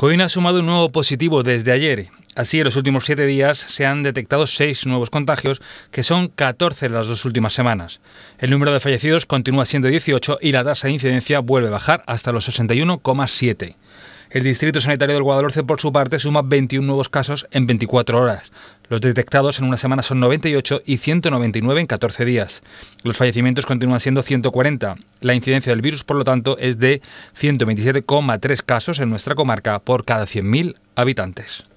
COIN ha sumado un nuevo positivo desde ayer. Así, en los últimos siete días se han detectado seis nuevos contagios, que son 14 en las dos últimas semanas. El número de fallecidos continúa siendo 18 y la tasa de incidencia vuelve a bajar hasta los 61,7. El Distrito Sanitario del Guadalhorce, por su parte, suma 21 nuevos casos en 24 horas. Los detectados en una semana son 98 y 199 en 14 días. Los fallecimientos continúan siendo 140. La incidencia del virus, por lo tanto, es de 127,3 casos en nuestra comarca por cada 100.000 habitantes.